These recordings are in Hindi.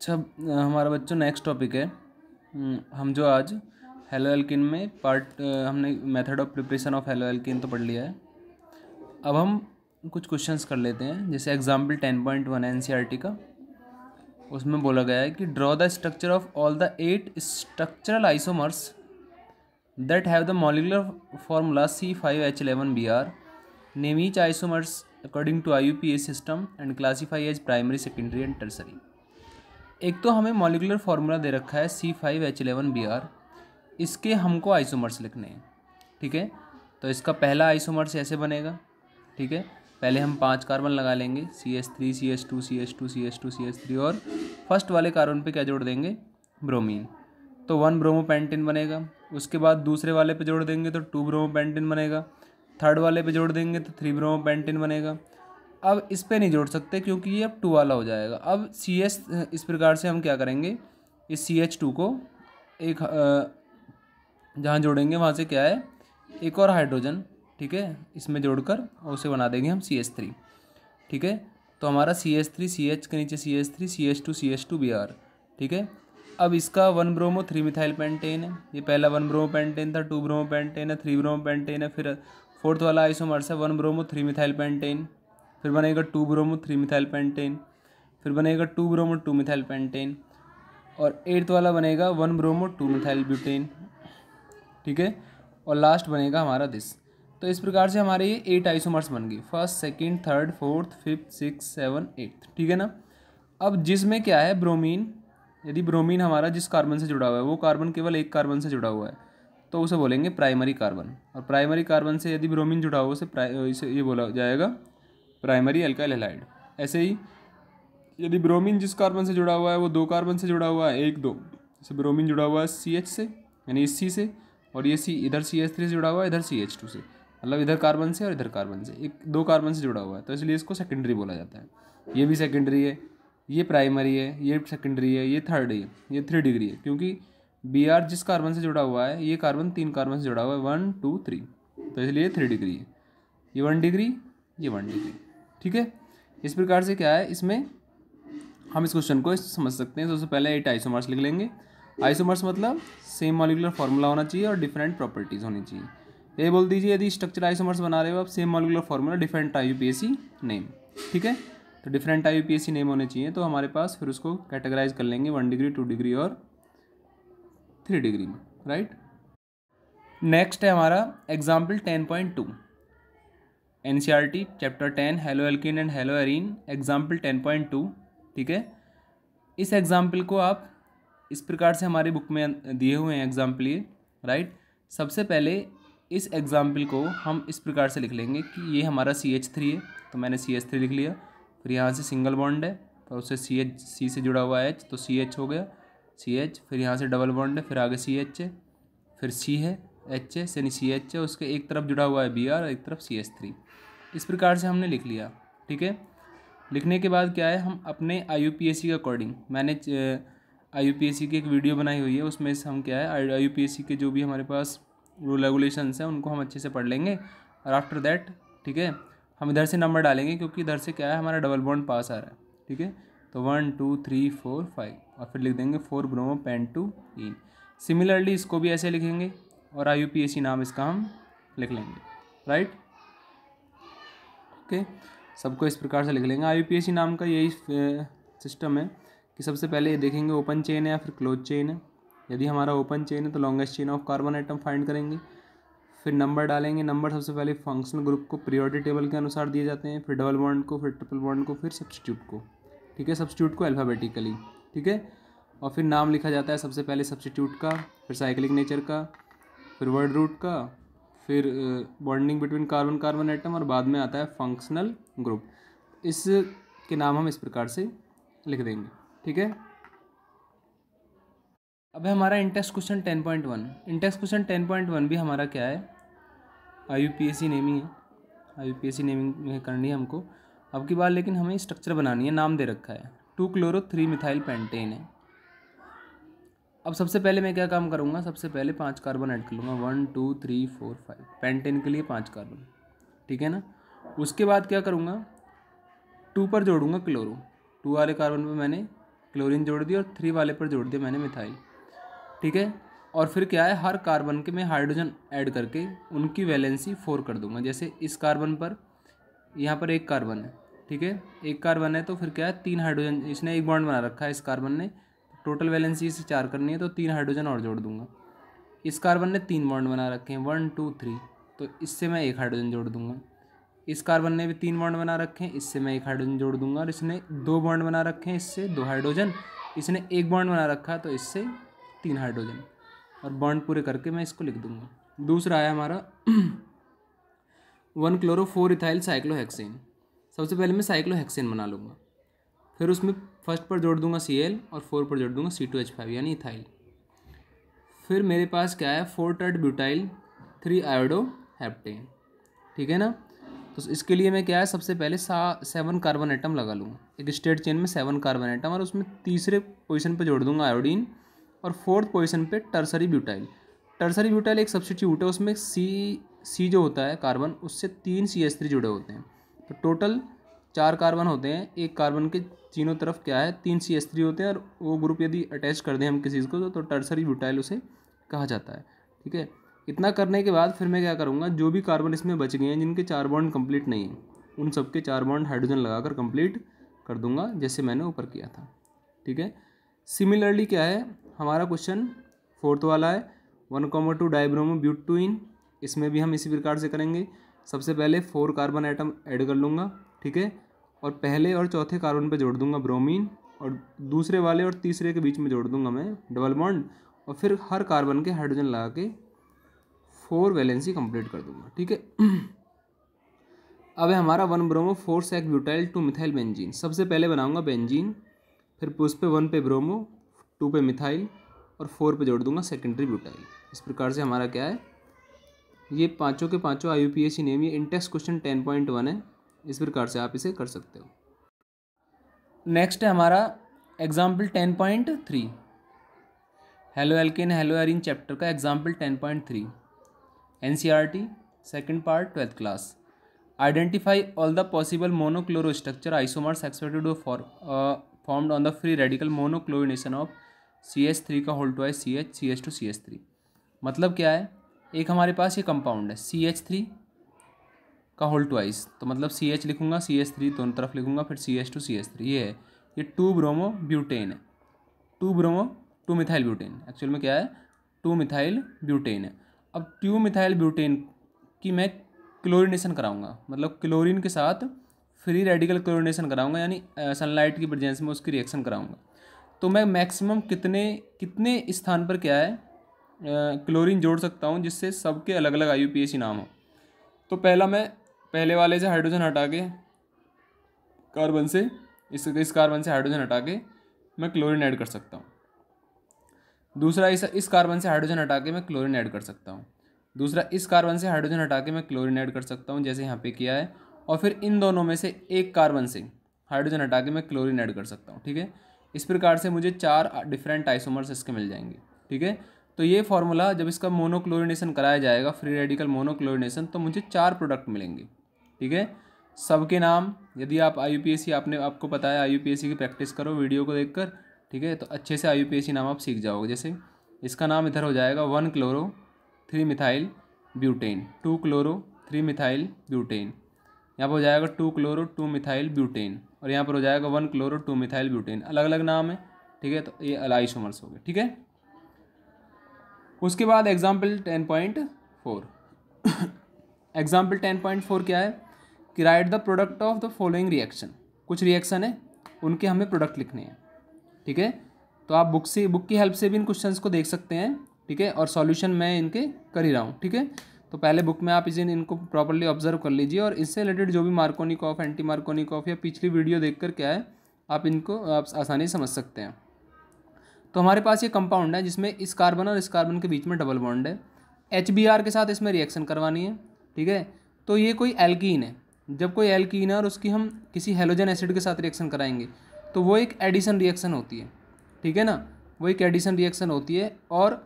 अच्छा हमारा बच्चों नेक्स्ट टॉपिक है हम्म, हम जो आज हेलो एल्किन में पार्ट हमने method of preparation of haloalkane तो पढ़ लिया है अब हम कुछ क्वेश्चंस कर लेते हैं जैसे example ten point one N का उसमें बोला गया है कि draw the structure of all the eight structural isomers that have the molecular formula C five H eleven B R name each isomers according to I U P A system and classify as primary secondary and tertiary एक तो हमें मॉलिकुलर फार्मूला दे रखा है C five H eleven B R इसके हमको आइसोमर्स लिखने हैं ठीक है तो इसका पहला आइसोमर्स ऐसे बनेगा ठीक है पहले हम पांच कार्बन लगा लेंगे C S three C S two C S two C S two C S three और फर्स्ट वाले कार्बन पे क्या जोड़ देंगे ब्रोमीन तो वन ब्रोमोपेंटिन बनेगा उसके बाद दूसरे वाले पे जोड़ देंगे तो टू ब्रोमोपेंटिन बनेगा थर्ड वाले पे जोड़ देंगे तो थ्री ब्रोमोपेंटिन बनेगा अब इस पर नहीं जोड़ सकते क्योंकि ये अब टू वाला हो जाएगा अब सी एस इस प्रकार से हम क्या करेंगे इस सी एच टू को एक जहाँ जोड़ेंगे वहाँ से क्या है एक और हाइड्रोजन ठीक है इसमें जोड़कर और उसे बना देंगे हम सी एस थ्री ठीक है तो हमारा C S three C H के नीचे C S three C H two C H two B R ठीक है अब इसका one bromo three methyl pentane है ये पहला वन ब्रोमो पेंटेन था टू ब्रोमो पेंटेन है थ्री ब्रोमो पेंटेन है फिर फोर्थ वाला आइसोमर्स है one bromo three methyl pentane फिर बनेगा two bromo three methyl pentane फिर बनेगा two bromo two methyl pentane और एट्थ वाला बनेगा one bromo two methyl butane ठीक है और लास्ट बनेगा हमारा दिस तो इस प्रकार से हमारे ये एट आइसोमर्स बन गए first second third fourth fifth six seven eighth ठीक है ना अब जिसमें क्या है ब्रोमीन यदि ब्रोमीन हमारा जिस कार्बन से जुड़ा हुआ है वो कार्बन केवल एक कार्बन से जुड़ा हुआ है तो उसे बोलेंगे प्राइमरी कार्बन और प्राइमरी कार्बन से यदि ब्रोमीन जुड़ा हुआ उसे इसे ये बोला जाएगा प्राइमरी अल्काइल हेलाइड ऐसे ही यदि ब्रोमीन जिस कार्बन से जुड़ा हुआ है वो दो कार्बन से जुड़ा हुआ है एक दो जैसे ब्रोमीन जुड़ा हुआ है सी एच से यानी इस सी से और ये सी इधर सी एच थ्री से जुड़ा हुआ है इधर सी एच टू से मतलब इधर कार्बन से और इधर कार्बन से एक दो कार्बन से जुड़ा हुआ है तो इसलिए इसको सेकेंडरी बोला जाता है ये भी सेकेंडरी है ये प्राइमरी है ये सेकेंडरी है ये थर्ड है ये थ्री डिग्री है क्योंकि बी आर जिस कार्बन से जुड़ा हुआ है ये कार्बन तीन कार्बन से जुड़ा हुआ है वन टू थ्री तो इसलिए थ्री डिग्री है ये वन डिग्री ये वन डिग्री ठीक है इस प्रकार से क्या है इसमें हम इस क्वेश्चन को समझ सकते हैं सबसे तो पहले एट आइसोमर्स लिख लेंगे आइसोमर्स मतलब सेम मॉलिकुलर फार्मूला होना चाहिए और डिफरेंट प्रॉपर्टीज़ होनी चाहिए ये बोल दीजिए यदि स्ट्रक्चर आइसोमर्स बना रहे हो आप same molecular formula different I name ठीक है तो डिफरेंट आई नेम होने चाहिए तो हमारे पास फिर उसको कैटेगराइज कर लेंगे वन डिग्री टू डिग्री और थ्री डिग्री में राइट नेक्स्ट है हमारा example ten point two N C R T chapter ten haloalkane and haloarene example ten point two ठीक है इस एग्जाम्पल को आप इस प्रकार से हमारी बुक में दिए हुए हैं एग्जाम्पल ये राइट सबसे पहले इस एग्ज़ाम्पल को हम इस प्रकार से लिख लेंगे कि ये हमारा सी एच थ्री है तो मैंने सी एच थ्री लिख लिया फिर यहाँ से सिंगल बॉन्ड है तो उससे सी एच सी से जुड़ा हुआ एच तो सी एच हो गया सी एच फिर यहाँ से डबल बॉन्ड है फिर आगे सी एच है फिर सी है एच एस यानी सी एच है उसके एक तरफ जुड़ा हुआ है बी आर एक तरफ सी एस थ्री इस प्रकार से हमने लिख लिया ठीक है लिखने के बाद क्या है हम अपने I U P S C के अकॉर्डिंग मैंने I U P S C की एक वीडियो बनाई हुई है उसमें से हम क्या है I U P S C के जो भी हमारे पास रूल रेगुलेशंस हैं उनको हम अच्छे से पढ़ लेंगे और आफ्टर दैट ठीक है हम इधर से नंबर डालेंगे क्योंकि इधर से क्या है हमारा डबल बॉन्ड पास आ रहा है ठीक है तो one two three four five और फिर लिख देंगे four bromo pent two ene similarly इसको भी ऐसे लिखेंगे और आई नाम इसका हम लिख लेंगे राइट ओके सबको इस प्रकार से लिख लेंगे आई नाम का यही सिस्टम है कि सबसे पहले ये देखेंगे ओपन चेन है या फिर क्लोज चेन है यदि हमारा ओपन चेन है तो longest chain of carbon atom find करेंगे फिर नंबर डालेंगे नंबर सबसे पहले फंक्शनल ग्रुप को प्रियोरिटी टेबल के अनुसार दिए जाते हैं फिर डबल बॉन्ड को फिर ट्रिपल बॉन्ड को फिर सब्सटीट्यूट को ठीक है सब्सिट्यूट को अल्फ़ाबेटिकली ठीक है और फिर नाम लिखा जाता है सबसे पहले सब्सिट्यूट का फिर साइक्लिक नेचर का फिर वर्ड रूट का फिर bonding between carbon carbon atom और बाद में आता है फंक्शनल ग्रुप इस के नाम हम इस प्रकार से लिख देंगे ठीक है अब है हमारा intext question ten point one intext question ten point one भी हमारा क्या है I U P S C naming है I U P S C naming करनी है हमको अब की बार लेकिन हमें स्ट्रक्चर बनानी है नाम दे रखा है two chloro three methyl pentane है अब सबसे पहले मैं क्या काम करूँगा सबसे पहले पाँच कार्बन ऐड कर लूँगा one two three four five pentane के लिए पाँच कार्बन ठीक है ना उसके बाद क्या करूँगा टू पर जोड़ूंगा क्लोरो टू वाले कार्बन पर मैंने क्लोरीन जोड़ दी और थ्री वाले पर जोड़ दिया मैंने मिथाइल ठीक है और फिर क्या है हर कार्बन के मैं हाइड्रोजन ऐड करके उनकी वैलेंसी फोर कर दूंगा जैसे इस कार्बन पर यहाँ पर एक कार्बन है ठीक है एक कार्बन है तो फिर क्या है तीन हाइड्रोजन इसने एक बॉन्ड बना रखा है इस कार्बन ने टोटल वैलेंसी से चार करनी है तो तीन हाइड्रोजन और जोड़ दूंगा इस कार्बन ने तीन बॉन्ड बना रखे हैं वन टू थ्री तो इससे मैं एक हाइड्रोजन जोड़ दूंगा इस कार्बन ने भी तीन बॉन्ड बना रखे हैं इससे मैं एक हाइड्रोजन जोड़ दूंगा और इसने दो बॉन्ड बना रखे हैं इससे दो हाइड्रोजन इसने एक बॉन्ड बना रखा तो इससे तीन हाइड्रोजन और बॉन्ड पूरे करके मैं इसको लिख दूंगा दूसरा आया हमारा one chloro four ethyl cyclohexane सबसे पहले मैं साइक्लोहेक्सेन बना लूँगा फिर उसमें फर्स्ट पर जोड़ दूंगा सी एल और फोर पर जोड़ दूंगा सी टू एच फाइव यानी इथाइल फिर मेरे पास क्या है four tert butyl three iodo heptane ठीक है ना तो इसके लिए मैं क्या है सबसे पहले सा सेवन कार्बन आइटम लगा लूँगा एक स्टेट चेन में सेवन कार्बन आइटम और उसमें तीसरे पोजिशन पर जोड़ दूंगा आयोडीन और फोर्थ पोजिशन पर टर्सरी ब्यूटाइल टर्सरी ब्यूटाइल एक सब्सिट्यूट है उसमें सी सी जो होता है कार्बन उससे तीन सी एस थ्री जुड़े होते हैं तो टोटल चार कार्बन होते हैं एक कार्बन के तीनों तरफ क्या है तीन सी एस थ्री होते हैं और वो ग्रुप यदि अटैच कर दें हम किसी चीज़ को तो टर्सरी ब्यूटाइल उसे कहा जाता है ठीक है इतना करने के बाद फिर मैं क्या करूँगा जो भी कार्बन इसमें बच गए हैं जिनके चार बॉन्ड कंप्लीट नहीं हैं उन सब के चार बॉन्ड हाइड्रोजन लगाकर कंप्लीट कर दूंगा जैसे मैंने ऊपर किया था ठीक है सिमिलरली क्या है हमारा क्वेश्चन फोर्थ वाला है one comma two dibromo but two ene इसमें भी हम इसी प्रकार से करेंगे सबसे पहले फोर कार्बन आइटम ऐड कर लूँगा ठीक है और पहले और चौथे कार्बन पर जोड़ दूंगा ब्रोमीन और दूसरे वाले और तीसरे के बीच में जोड़ दूंगा मैं डबल बॉन्ड और फिर हर कार्बन के हाइड्रोजन लगा के फोर वैलेंसी कंप्लीट कर दूंगा ठीक है अब है हमारा one bromo four sec butyl two methyl benzene सबसे पहले बनाऊंगा बेंजीन फिर उस पर वन पे ब्रोमो टू पे मिथाइल और फोर पे जोड़ दूंगा सेकेंडरी ब्यूटाइल इस प्रकार से हमारा क्या है ये पाँचों के पाँचों I U P S name ये intext question ten point one है इस प्रकार से आप इसे कर सकते हो नेक्स्ट है हमारा example ten point three haloalkane haloarene chapter का example ten point three N C R T second part twelfth class identify all the possible monochloro structure isomers expected formed on the free radical monochlorination of C H three का whole two I C H C H two C H three मतलब क्या है एक हमारे पास ये कंपाउंड है सी एच थ्री का होल ट्वाइस तो मतलब सी एच लिखूंगा सी एस थ्री दोनों तरफ लिखूंगा फिर C H two C S three ये है ये टू ब्रोमो ब्यूटेन है two bromo two methyl butane actual में क्या है टू मिथाइल ब्यूटेन है अब ट्यू मिथाइल ब्यूटेन की मैं क्लोरिनेशन कराऊंगा मतलब क्लोरीन के साथ फ्री रेडिकल क्लोरिनेशन कराऊंगा यानी सनलाइट की प्रजेंस में उसकी रिएक्शन कराऊंगा तो मैं मैक्सिमम कितने कितने स्थान पर क्या है क्लोरीन जोड़ सकता हूँ जिससे सबके अलग अलग आई यू पी एस इनाम नाम हो तो पहला मैं पहले वाले से हाइड्रोजन हटा के कार्बन से इस इस कार्बन से हाइड्रोजन हटा के मैं क्लोरीन ऐड कर सकता हूँ दूसरा इस इस कार्बन से हाइड्रोजन हटा के मैं क्लोरीन ऐड कर सकता हूँ दूसरा इस कार्बन से हाइड्रोजन हटा के मैं क्लोरीन ऐड कर सकता हूँ जैसे यहाँ पे किया है और फिर इन दोनों में से एक कार्बन से हाइड्रोजन हटा के मैं क्लोरीन ऐड कर सकता हूँ ठीक है इस प्रकार से मुझे चार डिफरेंट आइसोमर्स इसके मिल जाएंगे ठीक है तो ये फॉर्मूला जब इसका मोनोक्लोरिनेशन कराया जाएगा फ्री रेडिकल मोनोक्लोरिनेशन तो मुझे चार प्रोडक्ट मिलेंगे ठीक है सबके नाम यदि आप आई यू आपने आपको पता है आई यू की प्रैक्टिस करो वीडियो को देख कर ठीक है तो अच्छे से आई यू नाम आप सीख जाओगे जैसे इसका नाम इधर हो जाएगा one chloro three methyl butane two chloro three methyl butane यहाँ पर हो जाएगा two chloro two methyl butane और यहाँ पर हो जाएगा one chloro two methyl butane अलग अलग नाम है ठीक है तो ये अलाइसोमर्स हो गए ठीक है उसके बाद example ten point four example ten point four क्या है कि write the product of the following reaction कुछ रिएक्शन है उनके हमें प्रोडक्ट लिखने हैं ठीक है तो आप बुक से बुक की हेल्प से भी इन क्वेश्चन को देख सकते हैं ठीक है और सॉल्यूशन मैं इनके कर ही रहा हूँ ठीक है तो पहले बुक में आप इसे इनको प्रॉपरली ऑब्जर्व कर लीजिए और इससे रिलेटेड जो भी Markovnikov anti Markovnikov या पिछली वीडियो देख कर क्या है आप इनको आप आसानी समझ सकते हैं तो हमारे पास ये कंपाउंड है जिसमें इस कार्बन और इस कार्बन के बीच में डबल बॉन्ड है एच के साथ इसमें रिएक्शन करवानी है ठीक है तो ये कोई एल्कीन है जब कोई एल्कीन और उसकी हम किसी हेलोजन एसिड के साथ रिएक्शन कराएंगे तो वो एक एडिशन रिएक्शन होती है ठीक है ना वो एक एडिशन रिएक्शन होती है और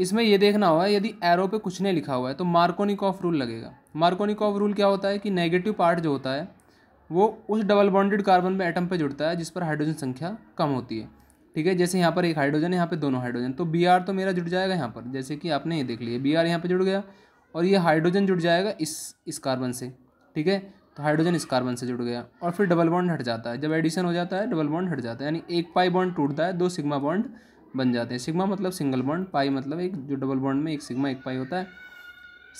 इसमें यह देखना होगा यदि एरो पे कुछ नहीं लिखा हुआ है तो मार्कोनिक ऑफ रूल लगेगा मार्कोनिक ऑफ रूल क्या होता है कि नेगेटिव पार्ट जो होता है वो उस डबल बॉन्डेड कार्बन में एटम पे जुड़ता है जिस पर हाइड्रोजन संख्या कम होती है ठीक है जैसे यहाँ पर एक हाइड्रोजन यहाँ पर दोनों हाइड्रोजन तो बी आर तो मेरा जुड़ जाएगा यहाँ पर जैसे कि आपने ये देख लिया बी आर यहाँ पर जुड़ गया और ये हाइड्रोजन जुड़ जाएगा इस इस कार्बन से ठीक है तो हाइड्रोजन इस कार्बन से जुड़ गया और फिर डबल बॉन्ड हट जाता है जब एडिशन हो जाता है डबल बॉन्ड हट जाता है यानी एक पाई बॉन्ड टूटता है दो सिग्मा बॉन्ड बन जाते हैं सिग्मा मतलब सिंगल बॉन्ड पाई मतलब एक जो डबल बॉन्ड में एक सिग्मा एक पाई होता है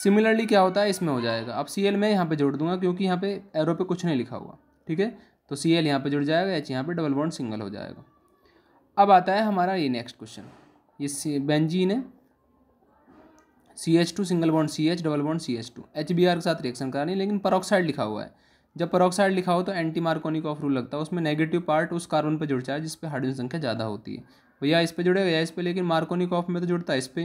सिमिलरली क्या होता है इसमें हो जाएगा अब सी एल मैं यहाँ पे जोड़ दूंगा क्योंकि यहाँ पे एरो पे कुछ नहीं लिखा हुआ ठीक है तो सी एल यहाँ पर जुड़ जाएगा एच यहाँ पे डबल बॉन्ड सिंगल हो जाएगा अब आता है हमारा ये नेक्स्ट क्वेश्चन ये बेंजीन है C H two single bond C H double bond C H two H B R के साथ रिएक्शन करानी लेकिन परोक्साइड लिखा हुआ है जब परोक्साइड लिखा हो तो एंटी मार्कोनिक ऑफ रूल लगता है उसमें नेगेटिव पार्ट उस कार्बन पर जुड़ जाए जिस पर हाइड्रोजन संख्या ज़्यादा होती है भैया या इस पर जुड़ेगा या इस पर लेकिन मार्कोनिक ऑफ में तो जुड़ता है इस पर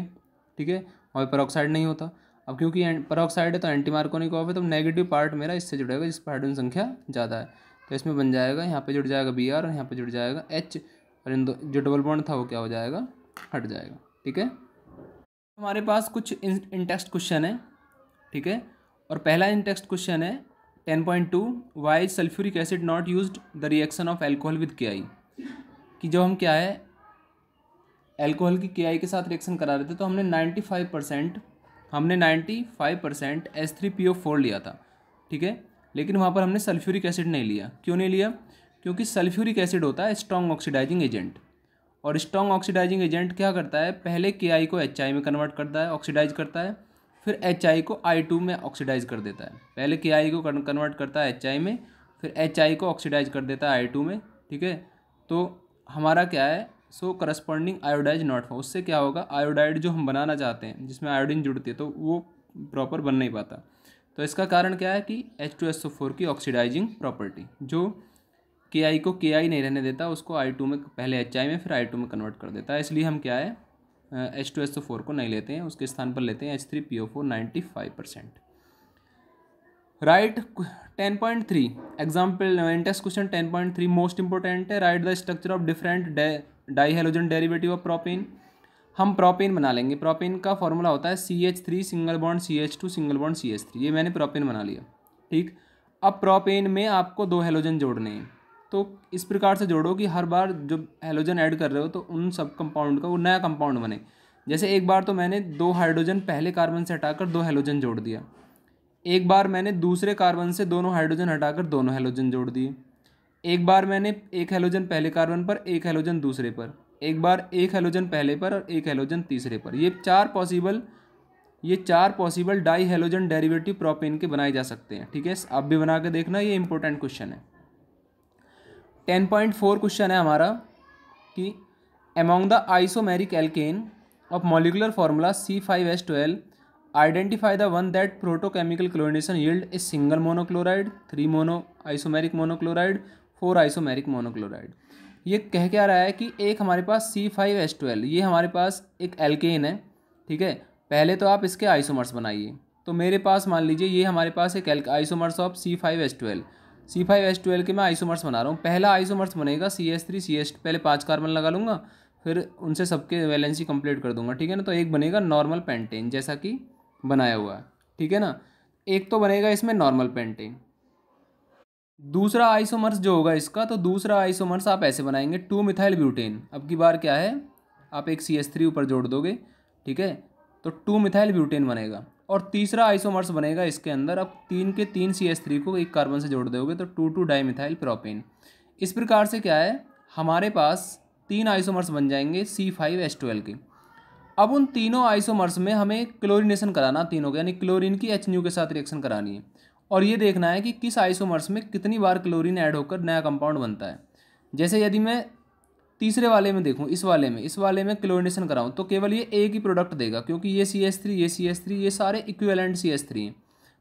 ठीक है और परोक्साइड नहीं होता अब क्योंकि परोक्साइड है तो एंटी मार्कोनिक ऑफ है तो नेगेटिव पार्ट मेरा इससे जुड़ेगा जिस पर हाइड्रोजन संख्या ज़्यादा है तो इसमें बन जाएगा यहाँ पर जुड़ जाएगा बी आर और यहाँ पर जुड़ जाएगा एच और इन दो जो डबल बॉन्ड था वो क्या हो जाएगा हट जाएगा ठीक है हमारे पास कुछ इन क्वेश्चन है ठीक है और पहला इंटेक्स क्वेश्चन है ten point two why sulphuric acid not use the reaction of alcohol with K I कि जब हम क्या है एल्कोहल की के आई के साथ रिएक्शन करा रहे थे तो हमने नाइन्टी फाइव परसेंट हमने ninety five percent S three P O four लिया था ठीक है लेकिन वहाँ पर हमने सल्फ्यूरिक एसिड नहीं लिया क्यों नहीं लिया क्योंकि सल्फ्यूरिक एसिड होता है स्ट्रॉन्ग ऑक्सीडाइजिंग एजेंट और स्ट्रॉन्ग ऑक्सीडाइजिंग एजेंट क्या करता है पहले के को एच में कन्वर्ट करता है ऑक्सीडाइज करता है फिर एच को आई में ऑक्सीडाइज कर देता है पहले के को कन्वर्ट करता है एच में फिर एच को ऑक्सीडाइज कर देता है आई में ठीक है तो हमारा क्या है so corresponding iodides not for उससे क्या होगा आयोडाइड जो हम बनाना चाहते हैं जिसमें आयोडीन जुड़ती है तो वो प्रॉपर बन नहीं पाता तो इसका कारण क्या है कि H two S O four की ऑक्सीडाइजिंग प्रॉपर्टी जो के आई को के आई नहीं रहने देता उसको आई टू में पहले एच आई में फिर आई टू में कन्वर्ट कर देता है इसलिए हम क्या है एच टू एस तो फोर को नहीं लेते हैं उसके स्थान पर लेते हैं H three P O four ninety five percent right ten point three example intext question ten point three most important है right the structure of different di halogen derivative of propane हम प्रोपेन बना लेंगे प्रोपेन का फॉर्मूला होता है C H three single bond C H two single bond C H three ये मैंने प्रोपेन बना लिया ठीक अब प्रोपेन में आपको दो हेलोजन जोड़ने हैं तो इस प्रकार से जोड़ो कि हर बार जो हेलोजन ऐड कर रहे हो तो उन सब कंपाउंड का वो नया कंपाउंड बने जैसे एक बार तो मैंने दो हाइड्रोजन पहले कार्बन से हटाकर दो हेलोजन जोड़ दिया एक बार मैंने दूसरे कार्बन से दोनों हाइड्रोजन हटाकर दोनों हेलोजन जोड़ दिए एक बार मैंने एक हेलोजन पहले कार्बन पर एक हेलोजन दूसरे पर एक बार एक हेलोजन पहले पर और एक हेलोजन तीसरे पर ये चार पॉसिबल ये चार possible di halogen derivative propane के बनाए जा सकते हैं ठीक है आप भी बना के देखना ये इंपॉर्टेंट क्वेश्चन है टेन पॉइंट फोर क्वेश्चन है हमारा कि among the isomeric alkane of molecular formula C five S twelve identify the one that photochemical chlorination yield a single monochloride three mono isomeric monochloride four isomeric monochloride ये कह क्या रहा है कि एक हमारे पास सी फाइव एस ट्वेल्व ये हमारे पास एक एल्केन है ठीक है पहले तो आप इसके आइसोमर्स बनाइए तो मेरे पास मान लीजिए ये हमारे पास एक isomers of C five S twelve C five S twelve के मैं आइसोमर्स बना रहा हूँ पहला आइसोमर्स बनेगा C S three C S पहले पाँच कार्बन लगा लूँगा फिर उनसे सबके वैलेंसी कंप्लीट कर दूंगा ठीक है ना तो एक बनेगा नॉर्मल पेंटेन जैसा कि बनाया हुआ है ठीक है ना एक तो बनेगा इसमें नॉर्मल पेंटेन दूसरा आइसोमर्स जो होगा इसका तो दूसरा आइसोमर्स आप ऐसे बनाएंगे टू मिथाइल ब्यूटेन अब की बार क्या है आप एक सी एस थ्री ऊपर जोड़ दोगे ठीक है तो टू मिथाइल ब्यूटेन बनेगा और तीसरा आइसोमर्स बनेगा इसके अंदर अब तीन के तीन सी एस थ्री को एक कार्बन से जोड़ दोगे तो टू टू डाईमिथाइल प्रोपेन इस प्रकार से क्या है हमारे पास तीन आइसोमर्स बन जाएंगे सी फाइव एस ट्वेल्व के अब उन तीनों आइसोमर्स में हमें क्लोरिनेशन कराना तीनों के यानी क्लोरीन की एच के साथ रिएक्शन करानी है और ये देखना है कि किस आइसोमर्स में कितनी बार क्लोरीन ऐड होकर नया कंपाउंड बनता है जैसे यदि मैं तीसरे वाले में देखूँ इस वाले में इस वाले में क्लोरिनेशन कराऊँ तो केवल ये एक ही प्रोडक्ट देगा क्योंकि ये सी एस थ्री ये सी एस थ्री ये सारे इक्वेलेंट सी एस थ्री हैं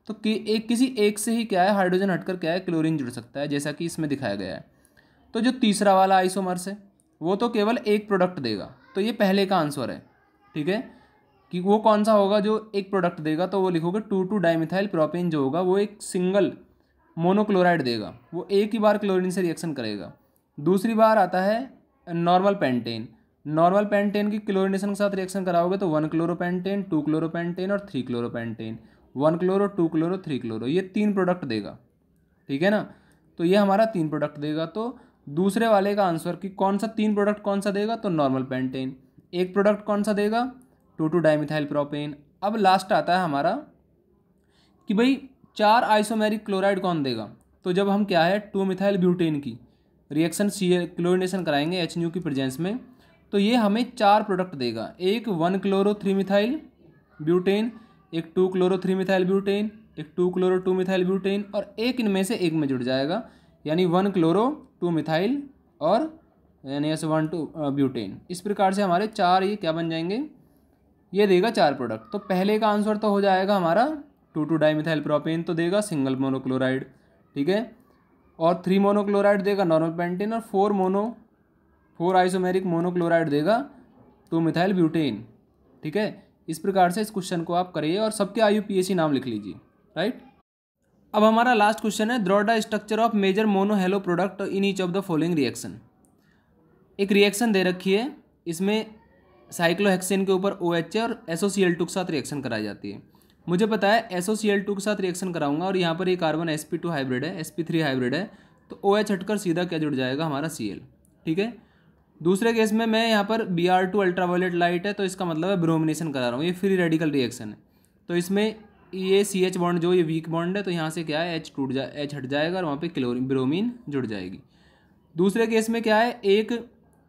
तो कि एक किसी एक से ही क्या है हाइड्रोजन हटकर क्या है क्लोरीन जुड़ सकता है जैसा कि इसमें दिखाया गया है तो जो तीसरा वाला आइसोमर्स है वो तो केवल एक प्रोडक्ट देगा तो ये पहले का आंसर है ठीक है कि वो कौन सा होगा जो एक प्रोडक्ट देगा तो वो लिखोगे टू टू डाइमिथाइल प्रोपेन जो होगा वो एक सिंगल मोनोक्लोराइड देगा वो एक ही बार क्लोरीन से रिएक्शन करेगा दूसरी बार आता है नॉर्मल पेंटेन नॉर्मल पेंटेन की क्लोरिनेशन के साथ रिएक्शन कराओगे तो वन क्लोरोपेंटेन टू क्लोरोपेंटेन और three chloropentane one chloro two chloro three chloro ये तीन प्रोडक्ट देगा ठीक है ना तो ये हमारा तीन प्रोडक्ट देगा तो दूसरे वाले का आंसर कि कौन सा तीन प्रोडक्ट कौन सा देगा तो नॉर्मल पेंटेन एक प्रोडक्ट कौन सा देगा टू टू डाइमिथाइल प्रोपेन अब लास्ट आता है हमारा कि भाई चार आइसोमेरिक क्लोराइड कौन देगा तो जब हम क्या है टू मिथाइल ब्यूटेन की रिएक्शन सी क्लोरिनेशन कराएंगे एच न्यू की प्रेजेंस में तो ये हमें चार प्रोडक्ट देगा एक one chloro three methyl butane एक two chloro three methyl butane एक two chloro two methyl butane और एक इनमें से एक में जुड़ जाएगा यानी वन क्लोरो टू मिथाइल और यानी एस वन टू ब्यूटेन इस प्रकार से हमारे चार ये क्या बन जाएंगे ये देगा चार प्रोडक्ट तो पहले का आंसर तो हो जाएगा हमारा two two di methyl propane तो देगा सिंगल मोनोक्लोराइड ठीक है और थ्री मोनोक्लोराइड देगा नॉर्मल पेंटेन और four mono four isomeric monochloride देगा टू मिथाइल ब्यूटेन ठीक है इस प्रकार से इस क्वेश्चन को आप करिए और सबके आयु यू नाम लिख लीजिए राइट अब हमारा लास्ट क्वेश्चन है draw the structure of major mono halo product in each of the following reaction एक रिएक्शन दे रखी है इसमें साइक्लोहेक्सेन के ऊपर ओ OH और एसओसीएल टू के साथ रिएक्शन कराई जाती है मुझे पता है एस के साथ रिएक्शन कराऊंगा और यहाँ पर ये carbon S P two hybrid है एस पी थ्री हाइब्रिड है तो ओ एच हटकर सीधा क्या जुड़ जाएगा हमारा सी एल ठीक है दूसरे केस में मैं यहाँ पर B R two ultraviolet light है तो इसका मतलब है ब्रोमिनेशन करा रहा हूँ ये फ्री रेडिकल रिएक्शन है तो इसमें ये सी एच बॉन्ड जो ये वीक बॉन्ड है तो यहाँ से क्या है एच टूट जा एच हट जाएगा और वहाँ पर क्लोरिन ब्रोमिन जुड़ जाएगी दूसरे केस में क्या है एक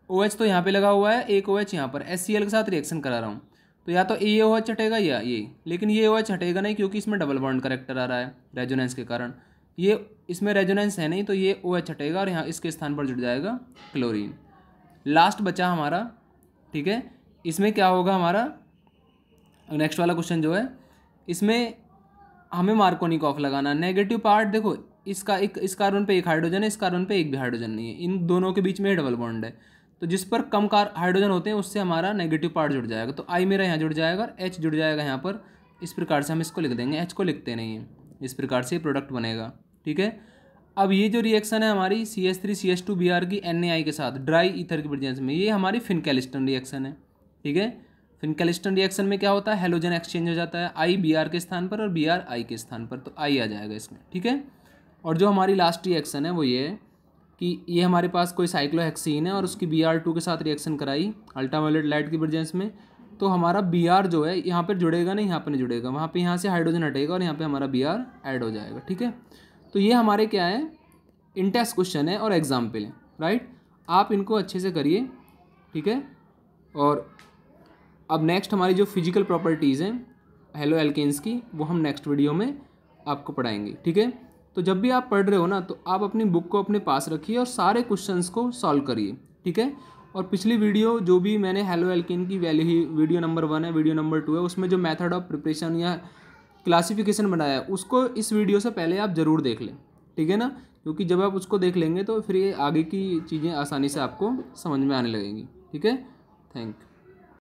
ओ OH तो यहाँ पे लगा हुआ है एक ओ OH यहाँ पर एस सी एल के साथ रिएक्शन करा रहा हूँ तो या तो ये ओ एच हटेगा या ये लेकिन ये ओ एच हटेगा नहीं क्योंकि इसमें डबल बॉन्ड करेक्टर आ रहा है रेजोनेंस के कारण ये इसमें रेजोनेंस है नहीं तो ये ओ एच हटेगा और यहाँ इसके स्थान पर जुड़ जाएगा क्लोरीन लास्ट बचा हमारा ठीक है इसमें क्या होगा हमारा नेक्स्ट वाला क्वेश्चन जो है इसमें हमें मार्कोनिक ऑफ लगाना नेगेटिव पार्ट देखो इसका एक इस कार्बन पे एक हाइड्रोजन है इस कार्बन पे एक भी हाइड्रोजन नहीं है इन दोनों के बीच में डबल बॉन्ड है तो जिस पर कम कार हाइड्रोजन होते हैं उससे हमारा नेगेटिव पार्ट जुड़ जाएगा तो आई मेरा यहाँ जुड़ जाएगा और एच जुड़ जाएगा यहाँ पर इस प्रकार से हम इसको लिख देंगे एच को लिखते नहीं हैं इस प्रकार से प्रोडक्ट बनेगा ठीक है अब ये जो रिएक्शन है हमारी C S three C S two B R की एन ए आई के साथ ड्राई ईथर की प्रेजेंस में ये हमारी फिनकेलिस्टन रिएक्शन है ठीक है फिनकेलिस्टन रिएक्शन में क्या होता है हेलोजन एक्सचेंज हो जाता है आई बी आर के स्थान पर और बी आर आई के स्थान पर तो आई आ जाएगा इसमें ठीक है और जो हमारी लास्ट रिएक्शन है वो ये है कि ये हमारे पास कोई साइक्लोहेक्सीन है और उसकी बी आर टू के साथ रिएक्शन कराई अल्ट्रावायलेट लाइट की प्रेजेंस में तो हमारा बी आर जो है यहाँ पर जुड़ेगा नहीं यहाँ पर नहीं जुड़ेगा वहाँ पर यहाँ से हाइड्रोजन हटेगा और यहाँ पर हमारा बी आर ऐड हो जाएगा ठीक है तो ये हमारे क्या है इंटेक्स क्वेश्चन है और एग्जाम्पल है राइट आप इनको अच्छे से करिए ठीक है और अब नेक्स्ट हमारी जो फिजिकल प्रॉपर्टीज़ हैं हेलो एल्केन्स की वो हम नेक्स्ट वीडियो में आपको पढ़ाएंगे ठीक है तो जब भी आप पढ़ रहे हो ना तो आप अपनी बुक को अपने पास रखिए और सारे क्वेश्चंस को सॉल्व करिए ठीक है और पिछली वीडियो जो भी मैंने हेलो एल्किन की वैल्यू ही वीडियो नंबर वन है वीडियो नंबर टू है उसमें जो मेथड ऑफ प्रिपरेशन या क्लासिफिकेशन बनाया है उसको इस वीडियो से पहले आप ज़रूर देख लें ठीक है ना क्योंकि जब आप उसको देख लेंगे तो फिर ये आगे की चीज़ें आसानी से आपको समझ में आने लगेंगी ठीक है थैंक यू